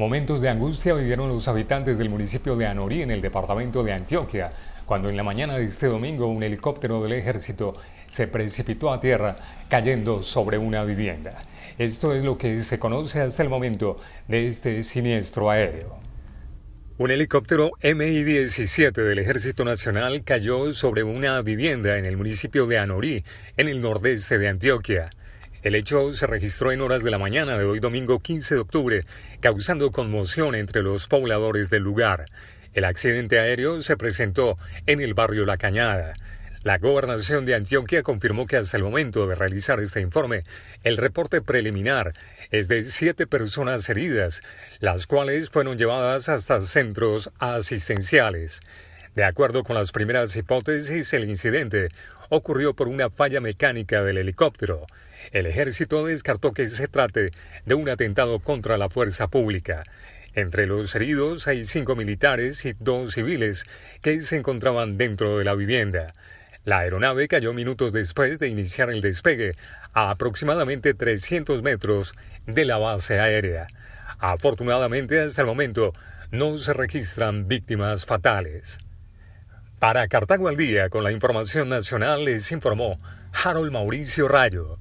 Momentos de angustia vivieron los habitantes del municipio de Anorí, en el departamento de Antioquia, cuando en la mañana de este domingo un helicóptero del ejército se precipitó a tierra cayendo sobre una vivienda. Esto es lo que se conoce hasta el momento de este siniestro aéreo. Un helicóptero MI-17 del Ejército Nacional cayó sobre una vivienda en el municipio de Anorí, en el nordeste de Antioquia. El hecho se registró en horas de la mañana de hoy domingo 15 de octubre, causando conmoción entre los pobladores del lugar. El accidente aéreo se presentó en el barrio La Cañada. La gobernación de Antioquia confirmó que hasta el momento de realizar este informe, el reporte preliminar es de siete personas heridas, las cuales fueron llevadas hasta centros asistenciales. De acuerdo con las primeras hipótesis, el incidente ocurrió por una falla mecánica del helicóptero. El ejército descartó que se trate de un atentado contra la fuerza pública. Entre los heridos hay cinco militares y dos civiles que se encontraban dentro de la vivienda. La aeronave cayó minutos después de iniciar el despegue, a aproximadamente 300 metros de la base aérea. Afortunadamente, hasta el momento, no se registran víctimas fatales. Para Cartago al Día, con la información nacional, les informó Harold Mauricio Rayo.